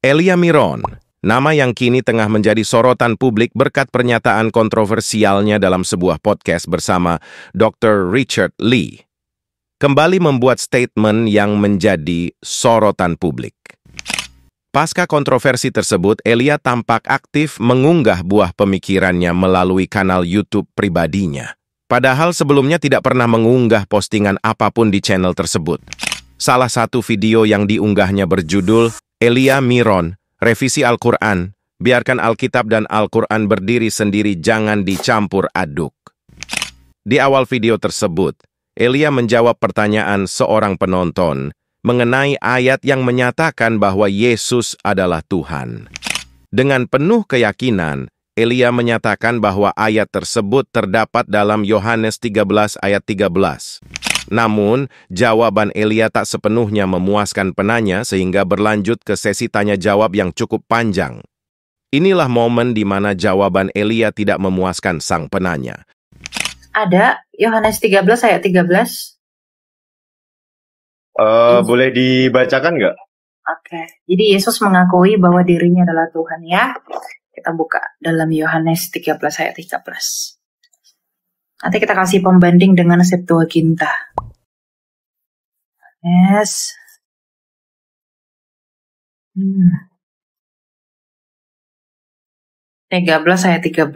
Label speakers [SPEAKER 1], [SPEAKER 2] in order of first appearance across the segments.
[SPEAKER 1] Elia Miron, nama yang kini tengah menjadi sorotan publik berkat pernyataan kontroversialnya dalam sebuah podcast bersama Dr. Richard Lee, kembali membuat statement yang menjadi sorotan publik. Pasca kontroversi tersebut, Elia tampak aktif mengunggah buah pemikirannya melalui kanal YouTube pribadinya. Padahal sebelumnya tidak pernah mengunggah postingan apapun di channel tersebut. Salah satu video yang diunggahnya berjudul Elia Miron, revisi Al-Quran, biarkan Alkitab dan Al-Quran berdiri sendiri jangan dicampur aduk. Di awal video tersebut, Elia menjawab pertanyaan seorang penonton mengenai ayat yang menyatakan bahwa Yesus adalah Tuhan. Dengan penuh keyakinan, Elia menyatakan bahwa ayat tersebut terdapat dalam Yohanes 13 ayat 13. Namun, jawaban Elia tak sepenuhnya memuaskan penanya sehingga berlanjut ke sesi tanya-jawab yang cukup panjang. Inilah momen di mana jawaban Elia tidak memuaskan sang penanya.
[SPEAKER 2] Ada, Yohanes 13 ayat 13.
[SPEAKER 1] Uh, eh, boleh dibacakan nggak?
[SPEAKER 2] Oke, okay. jadi Yesus mengakui bahwa dirinya adalah Tuhan ya. Kita buka dalam Yohanes 13 ayat 13. Nanti kita kasih pembanding dengan Septuaginta. Yes. Hmm. 13 saya 13.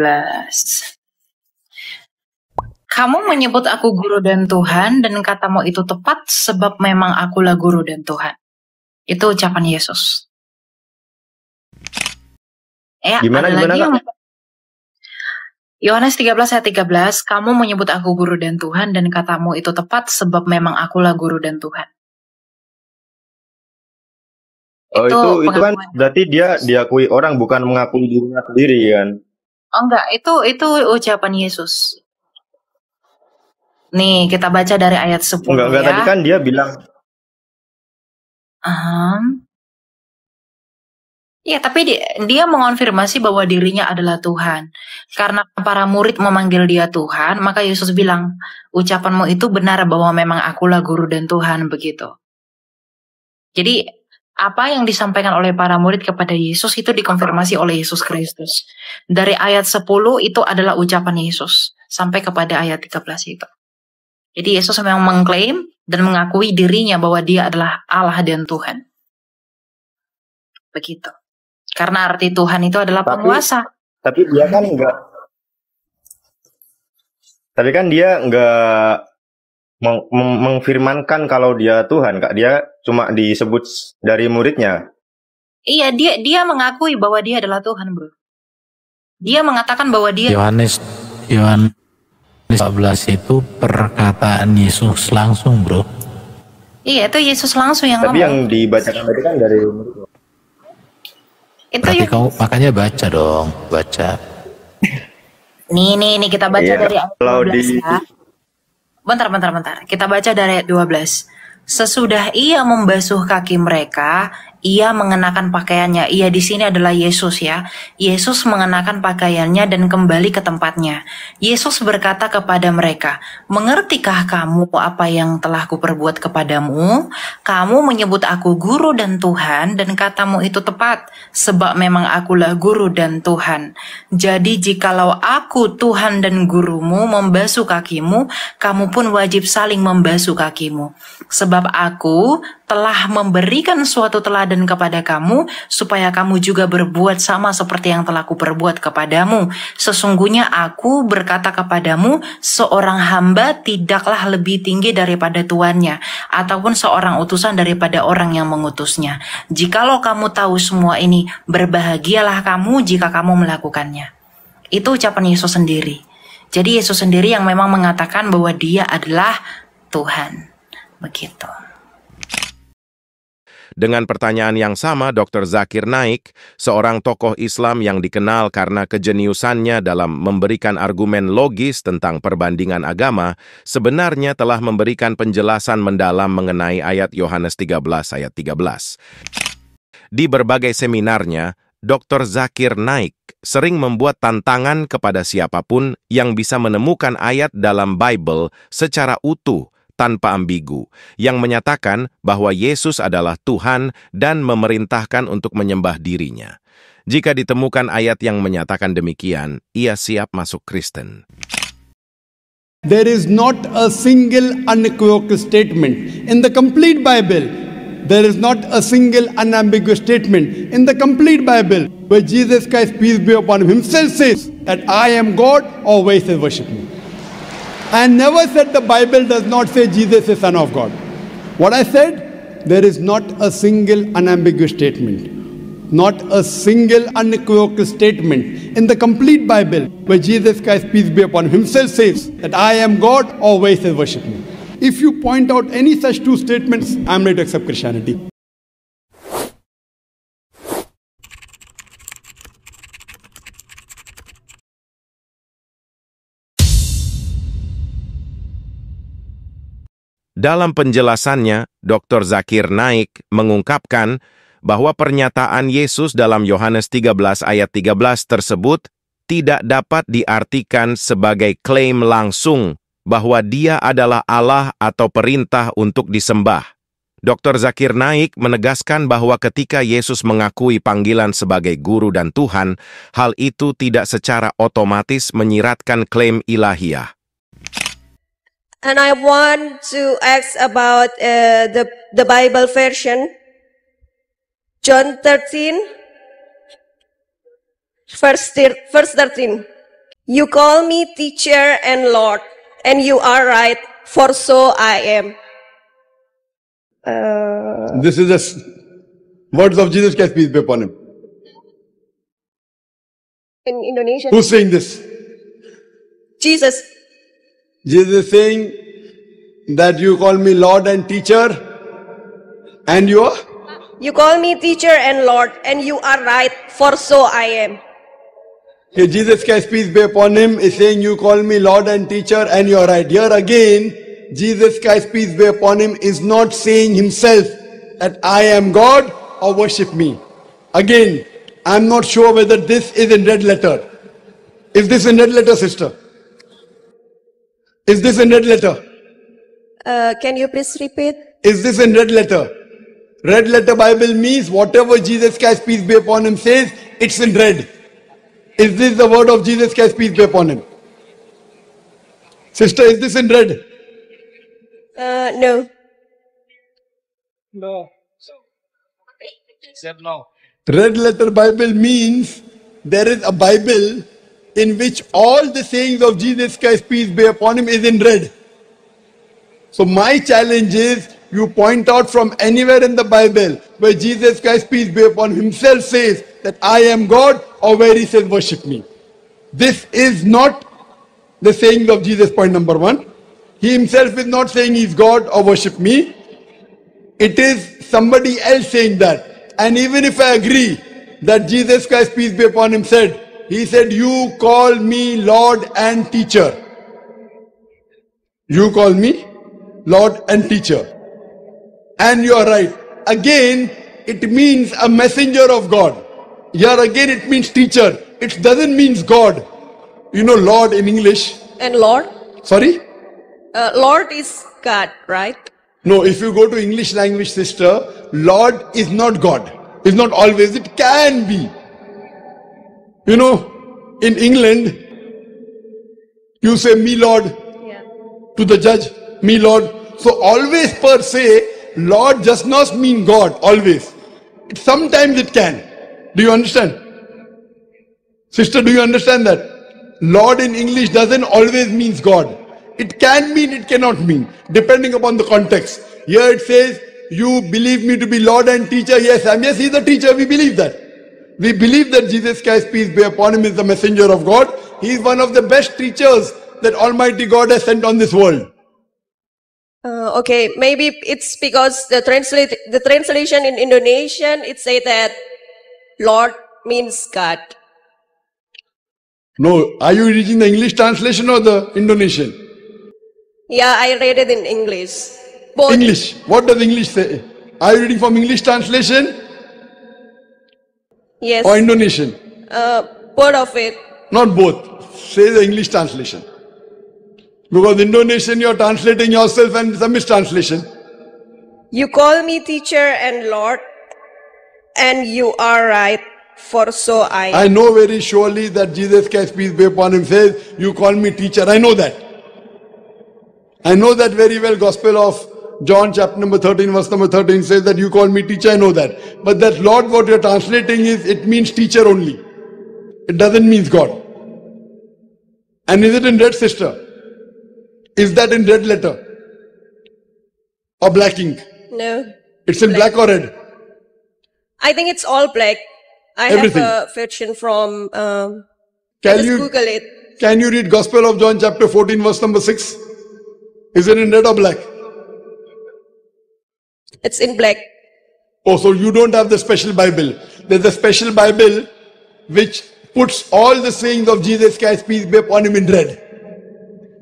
[SPEAKER 2] Kamu menyebut aku guru dan Tuhan dan katamu itu tepat sebab memang akulah guru dan Tuhan. Itu ucapan Yesus. Ya, gimana, ada gimana, lagi yang... Yohanes 13 ayat 13, kamu menyebut aku guru dan Tuhan dan katamu itu tepat sebab memang akulah guru dan Tuhan.
[SPEAKER 1] Oh, itu itu, itu kan berarti dia diakui orang bukan mengakui dirinya sendiri kan?
[SPEAKER 2] Oh, enggak, itu itu ucapan Yesus. Nih, kita baca dari ayat 10 Enggak, ya. enggak tadi
[SPEAKER 3] kan dia bilang
[SPEAKER 2] Um, ya, tapi dia, dia mengonfirmasi bahwa dirinya adalah Tuhan. Karena para murid memanggil dia Tuhan, maka Yesus bilang, ucapanmu itu benar bahwa memang akulah guru dan Tuhan begitu. Jadi apa yang disampaikan oleh para murid kepada Yesus itu dikonfirmasi oleh Yesus Kristus. Dari ayat 10 itu adalah ucapan Yesus sampai kepada ayat 13 itu. Jadi Yesus memang mengklaim dan mengakui dirinya bahwa dia adalah Allah dan Tuhan. Begitu. Karena arti Tuhan itu adalah tapi, penguasa. Tapi dia kan enggak
[SPEAKER 1] Tapi kan dia enggak meng mengfirmankan kalau dia Tuhan, Kak. Dia cuma disebut dari muridnya.
[SPEAKER 2] Iya, dia dia mengakui bahwa dia adalah Tuhan, Bro. Dia mengatakan bahwa dia
[SPEAKER 1] Yohanes Yohanes 14 itu perkataan Yesus langsung, Bro.
[SPEAKER 2] Iya, itu Yesus langsung yang Tapi ngomong.
[SPEAKER 1] yang dibacakan tadi kan dari murid. Itu Berarti kau kamu makanya baca dong, baca.
[SPEAKER 2] nih, nih, nih kita baca iya, dari ayat 12 di... ya. Bentar, bentar, bentar. Kita baca dari ayat 12. Sesudah ia membasuh kaki mereka, ia mengenakan pakaiannya. Ia di sini adalah Yesus ya. Yesus mengenakan pakaiannya dan kembali ke tempatnya. Yesus berkata kepada mereka, "Mengertikah kamu apa yang telah kuperbuat kepadamu? Kamu menyebut aku guru dan Tuhan dan katamu itu tepat, sebab memang akulah guru dan Tuhan. Jadi jikalau aku Tuhan dan gurumu membasuh kakimu, kamu pun wajib saling membasuh kakimu. Sebab aku telah memberikan suatu teladan kepada kamu, supaya kamu juga berbuat sama seperti yang telah kuperbuat kepadamu. Sesungguhnya aku berkata kepadamu, seorang hamba tidaklah lebih tinggi daripada tuannya, ataupun seorang utusan daripada orang yang mengutusnya. Jikalau kamu tahu semua ini, berbahagialah kamu jika kamu melakukannya. Itu ucapan Yesus sendiri. Jadi Yesus sendiri yang memang mengatakan bahwa dia adalah Tuhan. Begitu.
[SPEAKER 1] Dengan pertanyaan yang sama, Dr. Zakir Naik, seorang tokoh Islam yang dikenal karena kejeniusannya dalam memberikan argumen logis tentang perbandingan agama, sebenarnya telah memberikan penjelasan mendalam mengenai ayat Yohanes 13 ayat 13. Di berbagai seminarnya, Dr. Zakir Naik sering membuat tantangan kepada siapapun yang bisa menemukan ayat dalam Bible secara utuh tanpa ambigu yang menyatakan bahwa Yesus adalah Tuhan dan memerintahkan untuk menyembah dirinya. Jika ditemukan ayat yang menyatakan demikian, ia siap masuk Kristen.
[SPEAKER 4] There is not a single unequivocal statement in the complete Bible. There is not a single unambiguous statement in the complete Bible where Jesus Christ, peace be upon him, himself says that I am God, always worship me. I never said the Bible does not say Jesus is Son of God. What I said, there is not a single unambiguous statement, not a single unequivocal statement in the complete Bible where Jesus Christ, peace be upon him, himself says that I am God, always worship me. If you point out any such two statements, I'm ready to accept Christianity.
[SPEAKER 1] Dalam penjelasannya, Dr. Zakir Naik mengungkapkan bahwa pernyataan Yesus dalam Yohanes 13 ayat 13 tersebut tidak dapat diartikan sebagai klaim langsung bahwa dia adalah Allah atau perintah untuk disembah. Dr. Zakir Naik menegaskan bahwa ketika Yesus mengakui panggilan sebagai guru dan Tuhan, hal itu tidak secara otomatis menyiratkan klaim ilahiyah.
[SPEAKER 3] And I want to ask about uh, the, the Bible version. John 13, verse, verse 13. You call me teacher and Lord, and you are right, for so I am. Uh,
[SPEAKER 4] this is the words of Jesus Christ, peace be upon him.
[SPEAKER 3] In Indonesia. Who's
[SPEAKER 4] saying this? Jesus. Jesus is saying that you call me Lord and teacher and you are?
[SPEAKER 3] You call me teacher and Lord and you are right for so I am.
[SPEAKER 4] Okay, Jesus Christ, peace be upon him, is saying you call me Lord and teacher and you are right. Here again, Jesus Christ, peace be upon him, is not saying himself that I am God or worship me. Again, I'm not sure whether this is in red letter. Is this in red letter, sister? Is this in red letter?
[SPEAKER 3] Uh, can you please
[SPEAKER 4] repeat? Is this in red letter? Red letter Bible means whatever Jesus Christ, peace be upon him, says, it's in red. Is this the word of Jesus Christ, peace be upon him? Sister, is this in red? Uh, no.
[SPEAKER 3] No. Said no.
[SPEAKER 4] Red letter Bible means there is a Bible in which all the sayings of Jesus Christ, peace be upon him, is in red. So my challenge is you point out from anywhere in the Bible where Jesus Christ, peace be upon himself, says that I am God or where he says worship me. This is not the sayings of Jesus, point number one. He himself is not saying he's God or worship me. It is somebody else saying that. And even if I agree that Jesus Christ, peace be upon him, said he said, you call me Lord and teacher. You call me Lord and teacher. And you are right. Again, it means a messenger of God. Here again, it means teacher. It doesn't mean God. You know Lord in English. And Lord? Sorry?
[SPEAKER 3] Uh, Lord is God, right?
[SPEAKER 4] No, if you go to English language, sister, Lord is not God. It's not always. It can be. You know, in England, you say, me Lord, yeah. to the judge, me Lord. So always per se, Lord does not mean God, always. Sometimes it can. Do you understand? Sister, do you understand that? Lord in English doesn't always means God. It can mean, it cannot mean, depending upon the context. Here it says, you believe me to be Lord and teacher. Yes, I'm, yes, he's a teacher. We believe that. We believe that Jesus Christ, peace be upon him, is the messenger of God. He is one of the best teachers that Almighty God has sent on this world.
[SPEAKER 3] Uh, okay, maybe it's because the, translate, the translation in Indonesian, it say that Lord means God.
[SPEAKER 4] No, are you reading the English translation or the Indonesian?
[SPEAKER 3] Yeah, I read it in English.
[SPEAKER 4] Both. English. What does English say? Are you reading from English translation? Yes. Or Indonesian?
[SPEAKER 3] Uh, part of it.
[SPEAKER 4] Not both. Say the English translation. Because Indonesian, you're translating yourself and it's a mistranslation.
[SPEAKER 3] You call me teacher and Lord, and you are right, for so I am. I know
[SPEAKER 4] very surely that Jesus Christ, peace be upon him, says, You call me teacher. I know that. I know that very well, Gospel of John chapter number 13, verse number 13 says that you call me teacher, I know that. But that Lord, what you're translating is, it means teacher only. It doesn't mean God. And is it in red, sister? Is that in red letter? Or black ink? No. It's in black, black or red?
[SPEAKER 3] I think it's all black. I Everything. have a version from, um,
[SPEAKER 4] can you, Google it. Can you read Gospel of John chapter 14 verse number 6? Is it in red or black? It's in black. Oh, so you don't have the special Bible. There's a special Bible which puts all the sayings of Jesus Christ, peace be upon him, in red.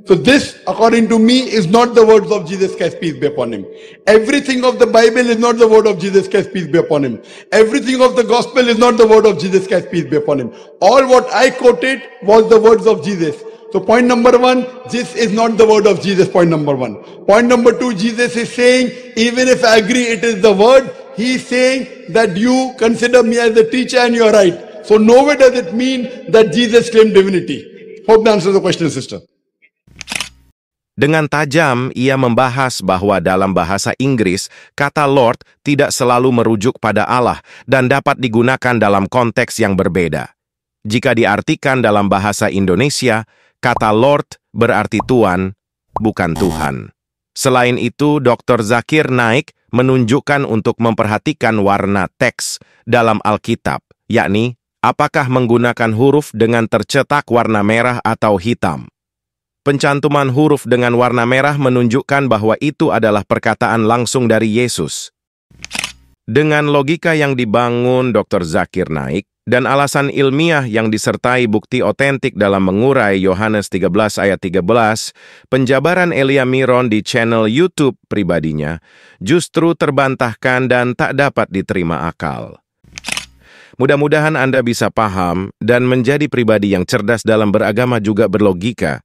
[SPEAKER 4] So this, according to me, is not the words of Jesus Christ, peace be upon him. Everything of the Bible is not the word of Jesus Christ, peace be upon him. Everything of the gospel is not the word of Jesus Christ, peace be upon him. All what I quoted was the words of Jesus. So point number one, this is not the word of Jesus, point number one. Point number two, Jesus is saying, even if I agree it is the word, he is saying that you consider me as a teacher and you are right. So nowhere does it mean that Jesus claimed divinity. Hope that answers the question, sister.
[SPEAKER 1] Dengan tajam, ia membahas bahwa dalam bahasa Inggris, kata Lord tidak selalu merujuk pada Allah dan dapat digunakan dalam konteks yang berbeda. Jika diartikan dalam bahasa Indonesia, Kata Lord berarti Tuan, bukan Tuhan. Selain itu, Dr. Zakir Naik menunjukkan untuk memperhatikan warna teks dalam Alkitab, yakni apakah menggunakan huruf dengan tercetak warna merah atau hitam. Pencantuman huruf dengan warna merah menunjukkan bahwa itu adalah perkataan langsung dari Yesus. Dengan logika yang dibangun Dr. Zakir Naik, dan alasan ilmiah yang disertai bukti otentik dalam mengurai Yohanes 13 ayat 13, penjabaran Elia Miron di channel YouTube pribadinya justru terbantahkan dan tak dapat diterima akal. Mudah-mudahan Anda bisa paham dan menjadi pribadi yang cerdas dalam beragama juga berlogika.